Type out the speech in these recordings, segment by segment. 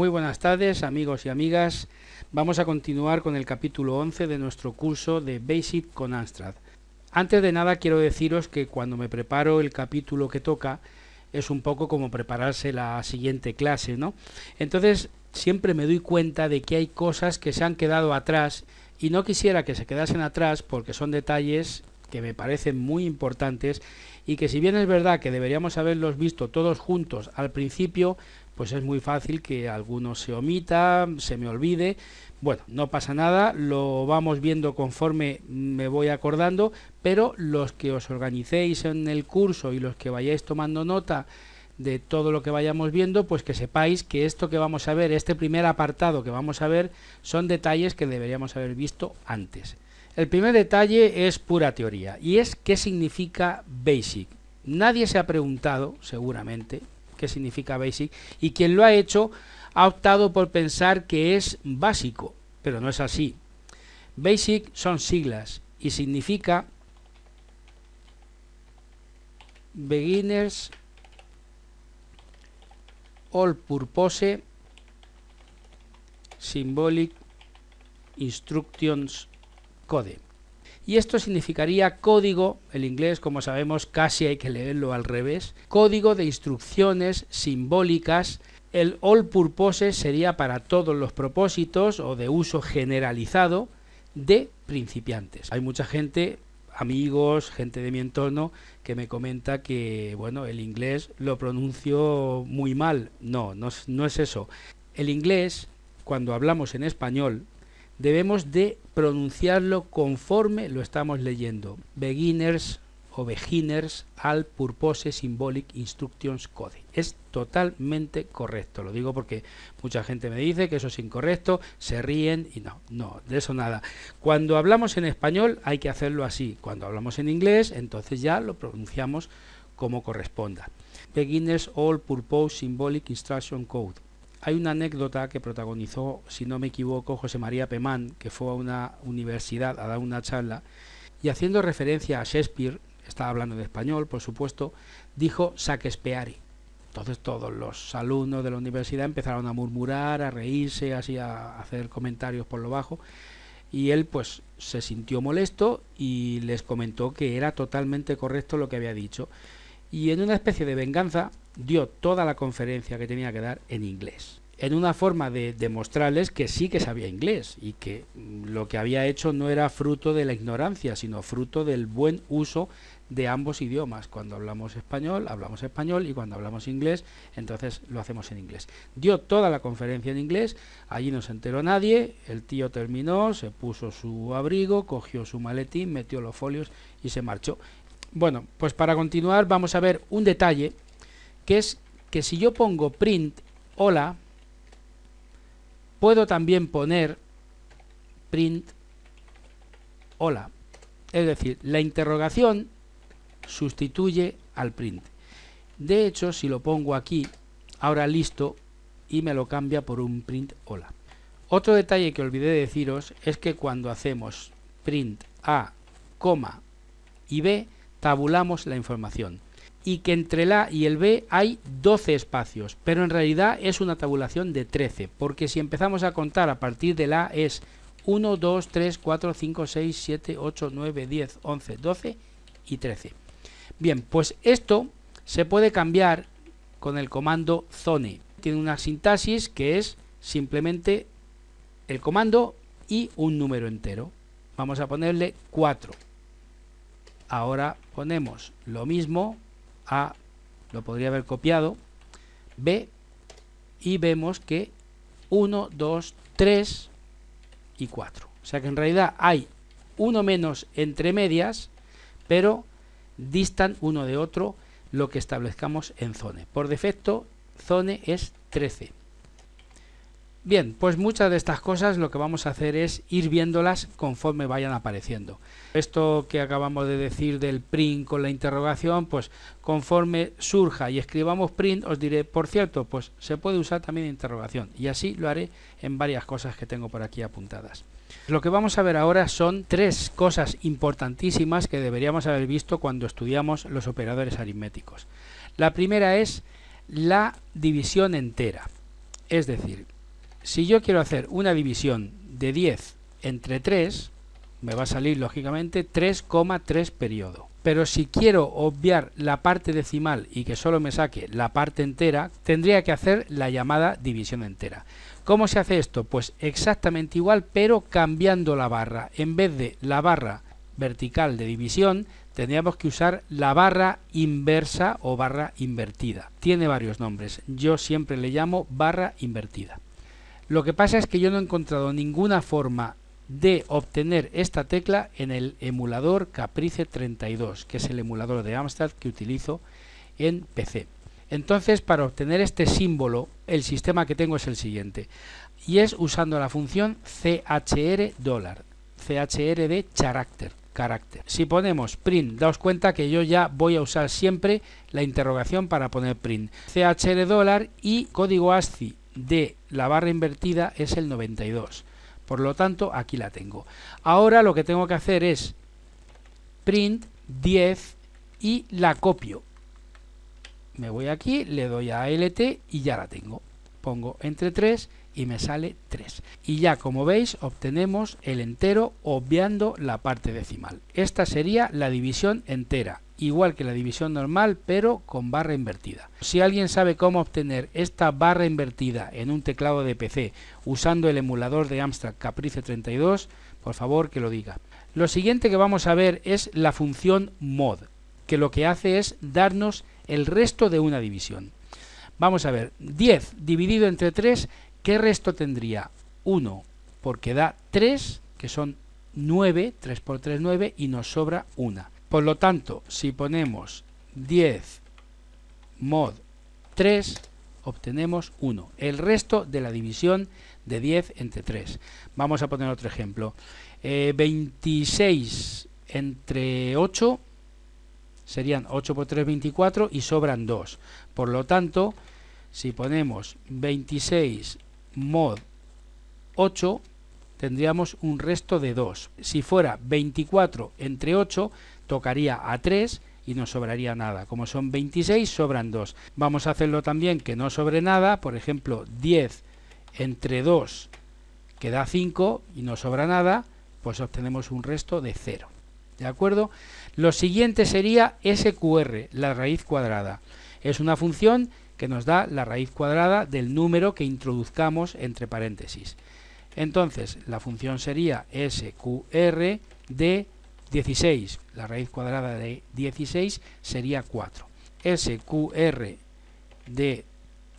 Muy buenas tardes amigos y amigas. Vamos a continuar con el capítulo 11 de nuestro curso de Basic con Amstrad. Antes de nada quiero deciros que cuando me preparo el capítulo que toca es un poco como prepararse la siguiente clase, ¿no? Entonces siempre me doy cuenta de que hay cosas que se han quedado atrás y no quisiera que se quedasen atrás porque son detalles que me parecen muy importantes y que si bien es verdad que deberíamos haberlos visto todos juntos al principio, pues es muy fácil que alguno se omita, se me olvide. Bueno, no pasa nada, lo vamos viendo conforme me voy acordando, pero los que os organicéis en el curso y los que vayáis tomando nota de todo lo que vayamos viendo, pues que sepáis que esto que vamos a ver, este primer apartado que vamos a ver, son detalles que deberíamos haber visto antes. El primer detalle es pura teoría y es qué significa BASIC. Nadie se ha preguntado, seguramente, ¿Qué significa basic, y quien lo ha hecho ha optado por pensar que es básico, pero no es así. Basic son siglas y significa Beginners All Purpose Symbolic Instructions Code y esto significaría código, el inglés como sabemos casi hay que leerlo al revés, código de instrucciones simbólicas el all purpose sería para todos los propósitos o de uso generalizado de principiantes. Hay mucha gente, amigos, gente de mi entorno, que me comenta que, bueno, el inglés lo pronuncio muy mal. No, no, no es eso. El inglés, cuando hablamos en español, debemos de pronunciarlo conforme lo estamos leyendo. Beginners o Beginners al Purpose Symbolic Instructions Code. Es totalmente correcto. Lo digo porque mucha gente me dice que eso es incorrecto, se ríen y no, no, de eso nada. Cuando hablamos en español hay que hacerlo así. Cuando hablamos en inglés, entonces ya lo pronunciamos como corresponda. Beginners All Purpose Symbolic Instruction Code. Hay una anécdota que protagonizó, si no me equivoco, José María Pemán, que fue a una universidad a dar una charla, y haciendo referencia a Shakespeare, estaba hablando de español, por supuesto, dijo saquespeari Entonces todos los alumnos de la universidad empezaron a murmurar, a reírse, así a hacer comentarios por lo bajo, y él pues se sintió molesto y les comentó que era totalmente correcto lo que había dicho. Y en una especie de venganza, dio toda la conferencia que tenía que dar en inglés. En una forma de demostrarles que sí que sabía inglés y que mm, lo que había hecho no era fruto de la ignorancia, sino fruto del buen uso de ambos idiomas. Cuando hablamos español, hablamos español y cuando hablamos inglés, entonces lo hacemos en inglés. Dio toda la conferencia en inglés, allí no se enteró nadie, el tío terminó, se puso su abrigo, cogió su maletín, metió los folios y se marchó. Bueno, pues para continuar vamos a ver un detalle que es que si yo pongo print hola, puedo también poner print hola. Es decir, la interrogación sustituye al print. De hecho, si lo pongo aquí, ahora listo, y me lo cambia por un print hola. Otro detalle que olvidé deciros es que cuando hacemos print a, coma y b, tabulamos la información y que entre el A y el B hay 12 espacios, pero en realidad es una tabulación de 13, porque si empezamos a contar a partir del A es 1, 2, 3, 4, 5, 6, 7, 8, 9, 10, 11, 12 y 13. Bien, pues esto se puede cambiar con el comando zone. Tiene una sintaxis que es simplemente el comando y un número entero. Vamos a ponerle 4. Ahora ponemos lo mismo a lo podría haber copiado, B, y vemos que 1, 2, 3 y 4. O sea que en realidad hay uno menos entre medias, pero distan uno de otro lo que establezcamos en zone. Por defecto, zone es 13. Bien, pues muchas de estas cosas lo que vamos a hacer es ir viéndolas conforme vayan apareciendo. Esto que acabamos de decir del print con la interrogación, pues conforme surja y escribamos print os diré, por cierto, pues se puede usar también interrogación y así lo haré en varias cosas que tengo por aquí apuntadas. Lo que vamos a ver ahora son tres cosas importantísimas que deberíamos haber visto cuando estudiamos los operadores aritméticos. La primera es la división entera, es decir, si yo quiero hacer una división de 10 entre 3, me va a salir lógicamente 3,3 periodo. Pero si quiero obviar la parte decimal y que solo me saque la parte entera, tendría que hacer la llamada división entera. ¿Cómo se hace esto? Pues exactamente igual, pero cambiando la barra. En vez de la barra vertical de división, tendríamos que usar la barra inversa o barra invertida. Tiene varios nombres. Yo siempre le llamo barra invertida. Lo que pasa es que yo no he encontrado ninguna forma de obtener esta tecla en el emulador Caprice 32, que es el emulador de Amstrad que utilizo en PC. Entonces, para obtener este símbolo, el sistema que tengo es el siguiente, y es usando la función chr dólar, chr de carácter, carácter. Si ponemos print, daos cuenta que yo ya voy a usar siempre la interrogación para poner print, chr dólar y código ASCII de la barra invertida es el 92. Por lo tanto, aquí la tengo. Ahora lo que tengo que hacer es print 10 y la copio. Me voy aquí, le doy a LT y ya la tengo. Pongo entre 3 y me sale 3. Y ya como veis obtenemos el entero obviando la parte decimal. Esta sería la división entera igual que la división normal pero con barra invertida. Si alguien sabe cómo obtener esta barra invertida en un teclado de PC usando el emulador de Amstrad Caprice 32, por favor que lo diga. Lo siguiente que vamos a ver es la función mod, que lo que hace es darnos el resto de una división. Vamos a ver, 10 dividido entre 3, ¿qué resto tendría? 1, porque da 3, que son 9, 3 por 3, 9, y nos sobra 1. Por lo tanto, si ponemos 10 mod 3, obtenemos 1. El resto de la división de 10 entre 3. Vamos a poner otro ejemplo. 26 eh, entre 8 serían 8 por 3, 24 y sobran 2. Por lo tanto, si ponemos 26 mod 8, tendríamos un resto de 2. Si fuera 24 entre 8, tocaría a 3 y no sobraría nada. Como son 26, sobran 2. Vamos a hacerlo también que no sobre nada, por ejemplo, 10 entre 2 que da 5 y no sobra nada, pues obtenemos un resto de 0. ¿De acuerdo? Lo siguiente sería SQR, la raíz cuadrada. Es una función que nos da la raíz cuadrada del número que introduzcamos entre paréntesis. Entonces, la función sería SQR de 16, la raíz cuadrada de 16 sería 4. SQR de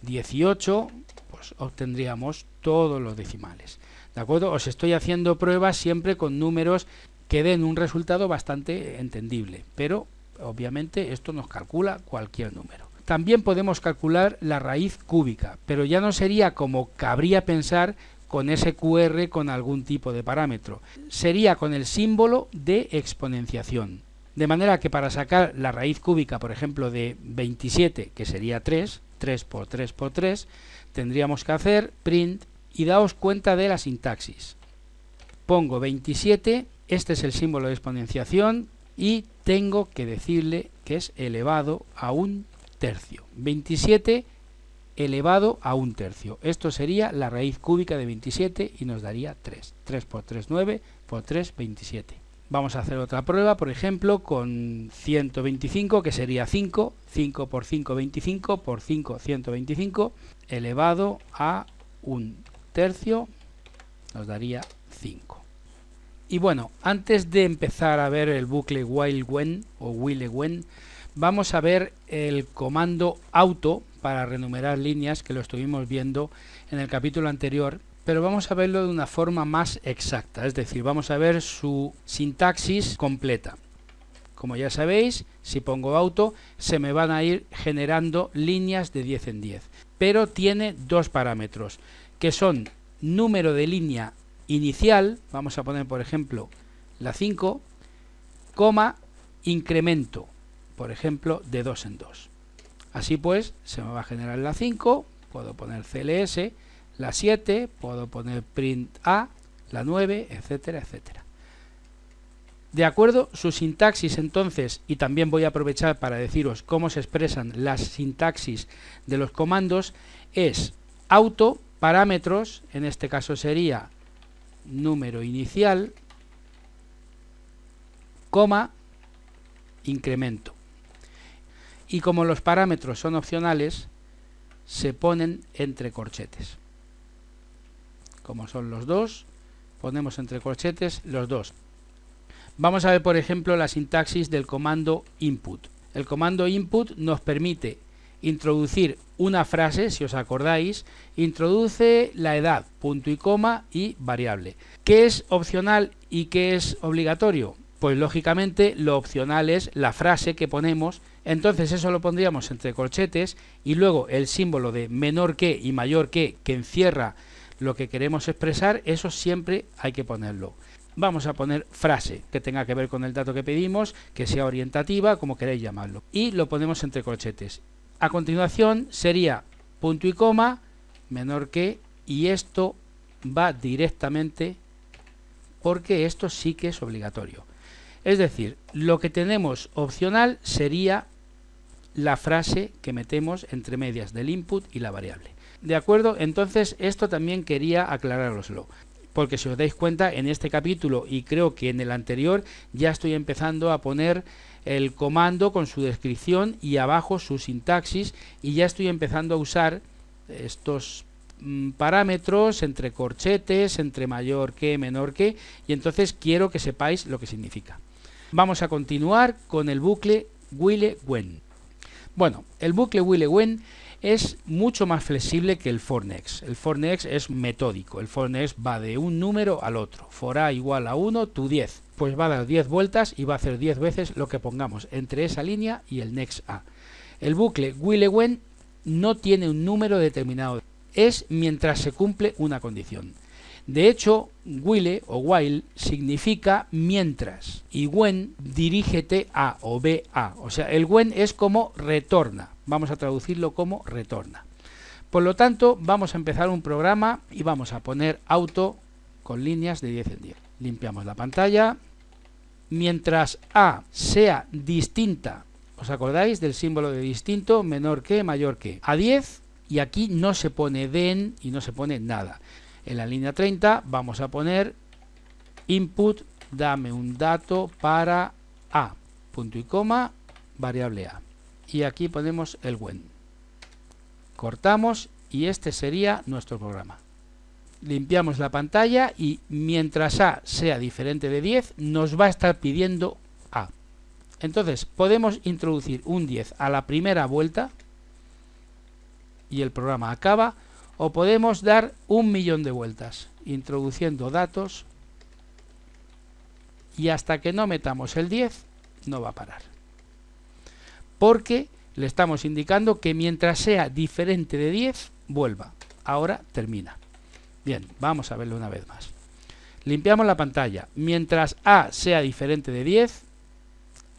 18, pues obtendríamos todos los decimales. ¿De acuerdo? Os estoy haciendo pruebas siempre con números que den un resultado bastante entendible, pero obviamente esto nos calcula cualquier número. También podemos calcular la raíz cúbica, pero ya no sería como cabría pensar con ese QR con algún tipo de parámetro. Sería con el símbolo de exponenciación. De manera que para sacar la raíz cúbica, por ejemplo, de 27, que sería 3, 3 por 3 por 3, tendríamos que hacer print y daos cuenta de la sintaxis. Pongo 27, este es el símbolo de exponenciación y tengo que decirle que es elevado a un tercio. 27 elevado a un tercio. Esto sería la raíz cúbica de 27 y nos daría 3. 3 por 3, 9, por 3, 27. Vamos a hacer otra prueba, por ejemplo, con 125, que sería 5. 5 por 5, 25, por 5, 125, elevado a un tercio, nos daría 5. Y bueno, antes de empezar a ver el bucle while when o while when, vamos a ver el comando auto para renumerar líneas que lo estuvimos viendo en el capítulo anterior, pero vamos a verlo de una forma más exacta, es decir, vamos a ver su sintaxis completa. Como ya sabéis, si pongo auto, se me van a ir generando líneas de 10 en 10. Pero tiene dos parámetros, que son número de línea inicial, vamos a poner por ejemplo la 5, coma incremento, por ejemplo de 2 en 2. Así pues, se me va a generar la 5, puedo poner CLS, la 7, puedo poner print A, la 9, etcétera, etcétera. De acuerdo, su sintaxis entonces, y también voy a aprovechar para deciros cómo se expresan las sintaxis de los comandos, es auto, parámetros, en este caso sería número inicial, coma, incremento y como los parámetros son opcionales, se ponen entre corchetes. Como son los dos, ponemos entre corchetes los dos. Vamos a ver, por ejemplo, la sintaxis del comando input. El comando input nos permite introducir una frase, si os acordáis, introduce la edad, punto y coma y variable. ¿Qué es opcional y qué es obligatorio? Pues lógicamente lo opcional es la frase que ponemos entonces eso lo pondríamos entre corchetes y luego el símbolo de menor que y mayor que que encierra lo que queremos expresar, eso siempre hay que ponerlo. Vamos a poner frase que tenga que ver con el dato que pedimos, que sea orientativa, como queréis llamarlo. Y lo ponemos entre corchetes. A continuación sería punto y coma, menor que, y esto va directamente porque esto sí que es obligatorio. Es decir, lo que tenemos opcional sería la frase que metemos entre medias del input y la variable. ¿De acuerdo? Entonces esto también quería aclarároslo. Porque si os dais cuenta, en este capítulo y creo que en el anterior ya estoy empezando a poner el comando con su descripción y abajo su sintaxis y ya estoy empezando a usar estos mm, parámetros entre corchetes, entre mayor que, menor que, y entonces quiero que sepáis lo que significa. Vamos a continuar con el bucle wille-wen bueno, el bucle Will es mucho más flexible que el Fornex. El Fornex es metódico. El Fornex va de un número al otro. For a igual a 1, tu 10. Pues va a dar 10 vueltas y va a hacer 10 veces lo que pongamos entre esa línea y el next a. El bucle Willewen no tiene un número determinado. Es mientras se cumple una condición. De hecho, Wille o while significa mientras y when dirígete a o ve a. O sea, el when es como retorna. Vamos a traducirlo como retorna. Por lo tanto, vamos a empezar un programa y vamos a poner auto con líneas de 10 en 10. Limpiamos la pantalla. Mientras A sea distinta, ¿os acordáis del símbolo de distinto? Menor que, mayor que. A 10 y aquí no se pone den y no se pone nada. En la línea 30 vamos a poner input, dame un dato para A, punto y coma, variable A. Y aquí ponemos el when. Cortamos y este sería nuestro programa. Limpiamos la pantalla y mientras A sea diferente de 10, nos va a estar pidiendo A. Entonces podemos introducir un 10 a la primera vuelta y el programa acaba o podemos dar un millón de vueltas introduciendo datos y hasta que no metamos el 10 no va a parar. Porque le estamos indicando que mientras sea diferente de 10 vuelva. Ahora termina. Bien, vamos a verlo una vez más. Limpiamos la pantalla. Mientras A sea diferente de 10,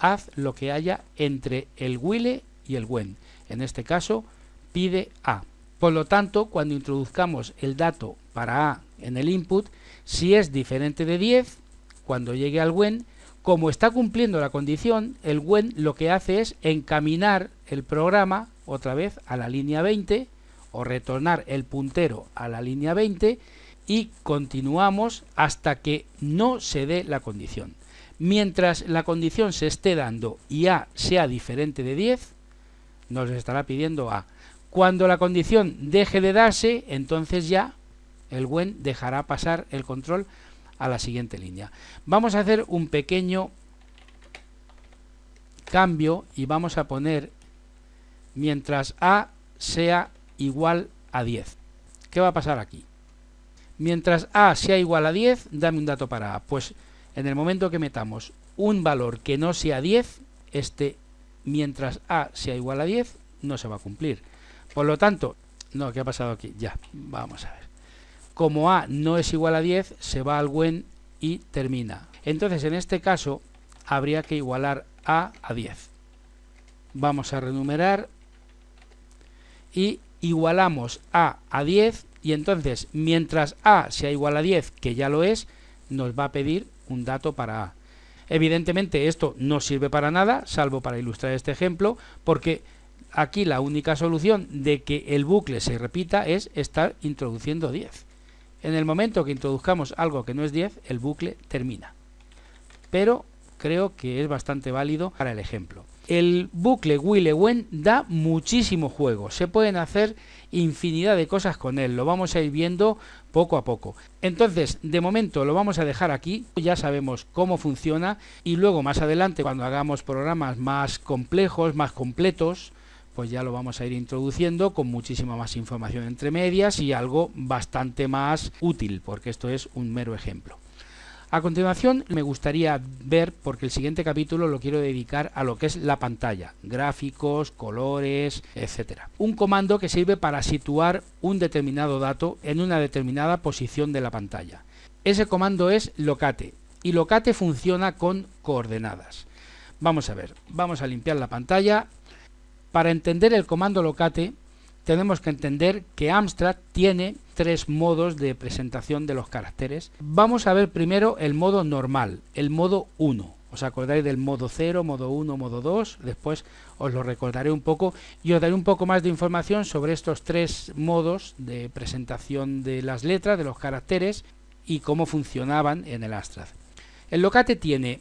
haz lo que haya entre el wille y el when. En este caso, pide A. Por lo tanto, cuando introduzcamos el dato para A en el input, si es diferente de 10, cuando llegue al when, como está cumpliendo la condición, el when lo que hace es encaminar el programa otra vez a la línea 20 o retornar el puntero a la línea 20 y continuamos hasta que no se dé la condición. Mientras la condición se esté dando y A sea diferente de 10, nos estará pidiendo A. Cuando la condición deje de darse, entonces ya el WEN dejará pasar el control a la siguiente línea. Vamos a hacer un pequeño cambio y vamos a poner mientras a sea igual a 10. ¿Qué va a pasar aquí? Mientras a sea igual a 10, dame un dato para a. Pues en el momento que metamos un valor que no sea 10, este mientras a sea igual a 10 no se va a cumplir. Por lo tanto, no, ¿qué ha pasado aquí? Ya, vamos a ver. Como A no es igual a 10, se va al when y termina. Entonces, en este caso, habría que igualar A a 10. Vamos a renumerar y igualamos A a 10 y entonces, mientras A sea igual a 10, que ya lo es, nos va a pedir un dato para A. Evidentemente esto no sirve para nada, salvo para ilustrar este ejemplo, porque aquí la única solución de que el bucle se repita es estar introduciendo 10. En el momento que introduzcamos algo que no es 10, el bucle termina. Pero creo que es bastante válido para el ejemplo. El bucle while Wen da muchísimo juego, se pueden hacer infinidad de cosas con él, lo vamos a ir viendo poco a poco. Entonces, de momento lo vamos a dejar aquí, ya sabemos cómo funciona y luego más adelante cuando hagamos programas más complejos, más completos, pues ya lo vamos a ir introduciendo con muchísima más información entre medias y algo bastante más útil, porque esto es un mero ejemplo. A continuación me gustaría ver, porque el siguiente capítulo lo quiero dedicar a lo que es la pantalla, gráficos, colores, etcétera. Un comando que sirve para situar un determinado dato en una determinada posición de la pantalla. Ese comando es locate y locate funciona con coordenadas. Vamos a ver, vamos a limpiar la pantalla para entender el comando locate, tenemos que entender que Amstrad tiene tres modos de presentación de los caracteres. Vamos a ver primero el modo normal, el modo 1. Os acordáis del modo 0, modo 1, modo 2. Después os lo recordaré un poco y os daré un poco más de información sobre estos tres modos de presentación de las letras, de los caracteres y cómo funcionaban en el Amstrad. El locate tiene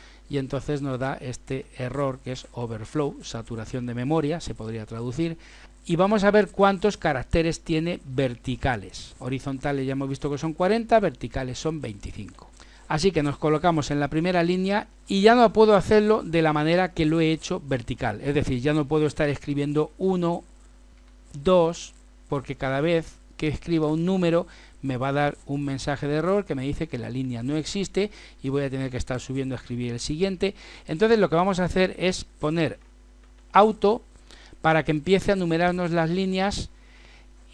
y entonces nos da este error que es overflow, saturación de memoria, se podría traducir. Y vamos a ver cuántos caracteres tiene verticales. Horizontales ya hemos visto que son 40, verticales son 25. Así que nos colocamos en la primera línea y ya no puedo hacerlo de la manera que lo he hecho vertical. Es decir, ya no puedo estar escribiendo 1, 2, porque cada vez que escriba un número me va a dar un mensaje de error que me dice que la línea no existe y voy a tener que estar subiendo a escribir el siguiente. Entonces lo que vamos a hacer es poner auto para que empiece a numerarnos las líneas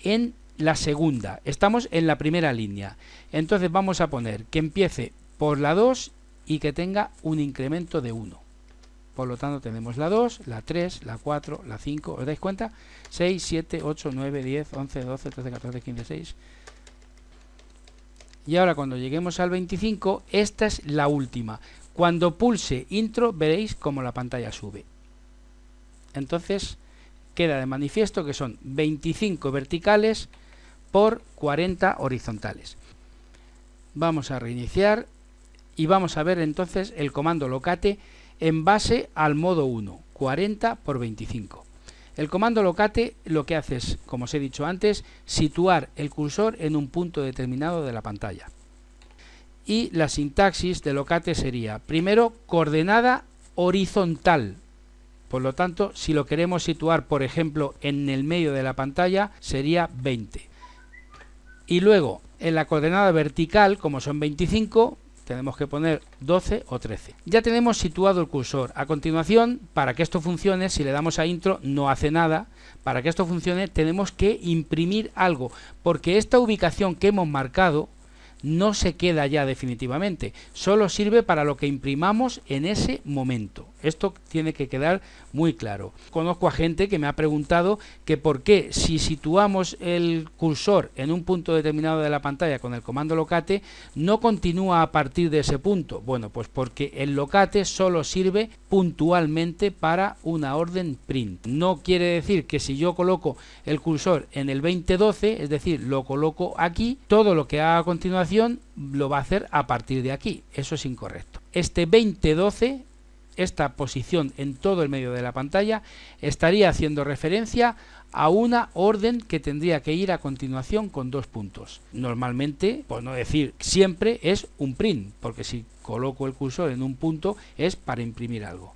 en la segunda. Estamos en la primera línea. Entonces vamos a poner que empiece por la 2 y que tenga un incremento de 1. Por lo tanto, tenemos la 2, la 3, la 4, la 5, ¿os dais cuenta? 6, 7, 8, 9, 10, 11, 12, 13, 14, 15, 6. Y ahora cuando lleguemos al 25, esta es la última. Cuando pulse intro veréis como la pantalla sube. Entonces queda de manifiesto que son 25 verticales por 40 horizontales. Vamos a reiniciar y vamos a ver entonces el comando locate en base al modo 1, 40 por 25. El comando locate lo que hace es, como os he dicho antes, situar el cursor en un punto determinado de la pantalla. Y la sintaxis de locate sería, primero, coordenada horizontal. Por lo tanto, si lo queremos situar, por ejemplo, en el medio de la pantalla, sería 20. Y luego, en la coordenada vertical, como son 25, tenemos que poner 12 o 13. Ya tenemos situado el cursor. A continuación, para que esto funcione, si le damos a intro no hace nada. Para que esto funcione tenemos que imprimir algo, porque esta ubicación que hemos marcado no se queda ya definitivamente, solo sirve para lo que imprimamos en ese momento. Esto tiene que quedar muy claro. Conozco a gente que me ha preguntado que por qué si situamos el cursor en un punto determinado de la pantalla con el comando locate, no continúa a partir de ese punto. Bueno, pues porque el locate solo sirve puntualmente para una orden print. No quiere decir que si yo coloco el cursor en el 2012, es decir, lo coloco aquí, todo lo que haga a continuación lo va a hacer a partir de aquí. Eso es incorrecto. Este 2012, esta posición en todo el medio de la pantalla, estaría haciendo referencia a una orden que tendría que ir a continuación con dos puntos. Normalmente, por no decir siempre, es un print, porque si coloco el cursor en un punto es para imprimir algo.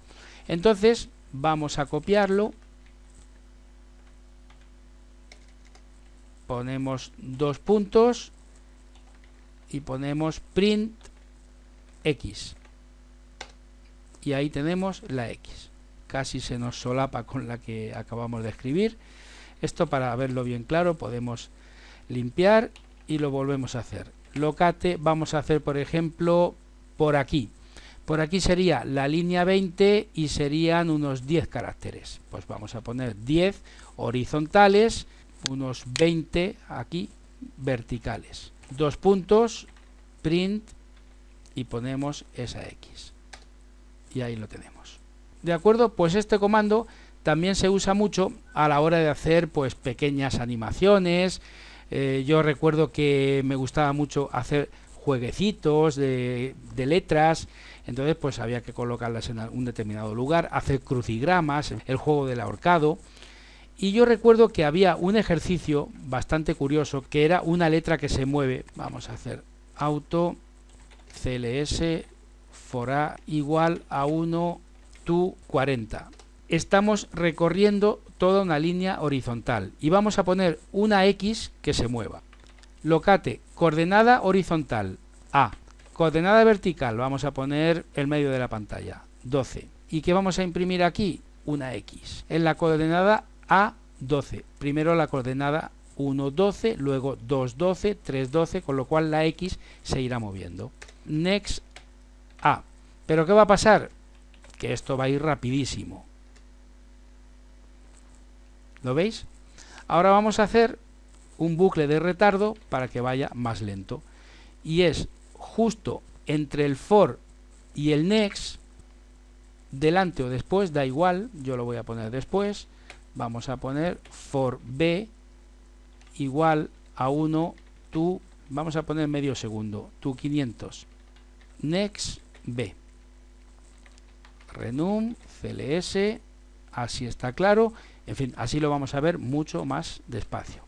Entonces, vamos a copiarlo. Ponemos dos puntos y ponemos print x. Y ahí tenemos la x. Casi se nos solapa con la que acabamos de escribir. Esto para verlo bien claro podemos limpiar y lo volvemos a hacer. Locate vamos a hacer por ejemplo por aquí. Por aquí sería la línea 20 y serían unos 10 caracteres. Pues vamos a poner 10 horizontales, unos 20 aquí verticales dos puntos, print y ponemos esa X. Y ahí lo tenemos. ¿De acuerdo? Pues este comando también se usa mucho a la hora de hacer pues pequeñas animaciones. Eh, yo recuerdo que me gustaba mucho hacer jueguecitos de, de, letras, entonces pues había que colocarlas en un determinado lugar, hacer crucigramas, el juego del ahorcado. Y yo recuerdo que había un ejercicio bastante curioso que era una letra que se mueve. Vamos a hacer auto cls fora igual a 1 tu 40. Estamos recorriendo toda una línea horizontal y vamos a poner una X que se mueva. Locate, coordenada horizontal A, coordenada vertical, vamos a poner el medio de la pantalla, 12. ¿Y qué vamos a imprimir aquí? Una X. En la coordenada a 12. Primero la coordenada 1, 12, luego 2, 12, 3, 12, con lo cual la X se irá moviendo. Next A. ¿Pero qué va a pasar? Que esto va a ir rapidísimo. ¿Lo veis? Ahora vamos a hacer un bucle de retardo para que vaya más lento. Y es justo entre el for y el next, delante o después, da igual, yo lo voy a poner después, vamos a poner for b igual a 1 tu, vamos a poner medio segundo, tu 500, next b, renum, cls, así está claro, en fin, así lo vamos a ver mucho más despacio.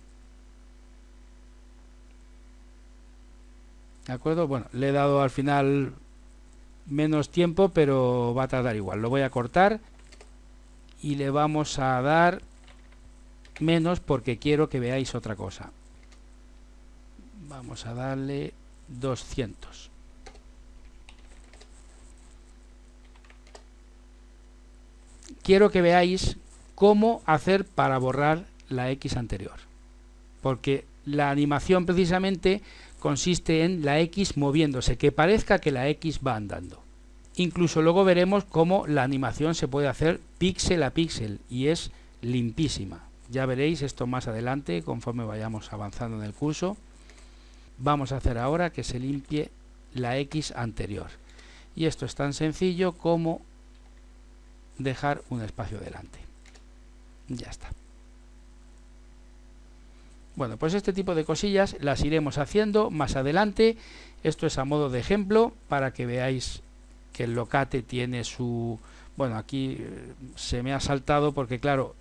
¿De acuerdo? Bueno, le he dado al final menos tiempo, pero va a tardar igual. Lo voy a cortar y le vamos a dar menos porque quiero que veáis otra cosa vamos a darle 200 quiero que veáis cómo hacer para borrar la X anterior porque la animación precisamente consiste en la X moviéndose que parezca que la X va andando Incluso luego veremos cómo la animación se puede hacer píxel a píxel y es limpísima. Ya veréis esto más adelante conforme vayamos avanzando en el curso. Vamos a hacer ahora que se limpie la X anterior. Y esto es tan sencillo como dejar un espacio delante. Ya está. Bueno, pues este tipo de cosillas las iremos haciendo más adelante. Esto es a modo de ejemplo para que veáis que el locate tiene su... Bueno, aquí eh, se me ha saltado porque claro,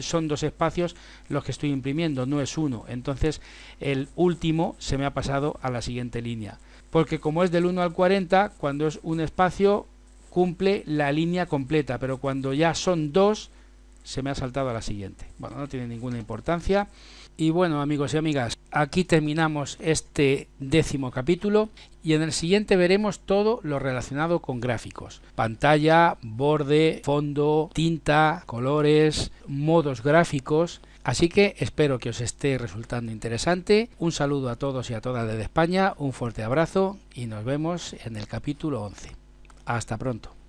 son dos espacios los que estoy imprimiendo, no es uno. Entonces el último se me ha pasado a la siguiente línea. Porque como es del 1 al 40, cuando es un espacio cumple la línea completa, pero cuando ya son dos se me ha saltado a la siguiente. Bueno, no tiene ninguna importancia. Y bueno, amigos y amigas, aquí terminamos este décimo capítulo y en el siguiente veremos todo lo relacionado con gráficos. Pantalla, borde, fondo, tinta, colores, modos gráficos. Así que espero que os esté resultando interesante. Un saludo a todos y a todas desde España, un fuerte abrazo y nos vemos en el capítulo 11. Hasta pronto.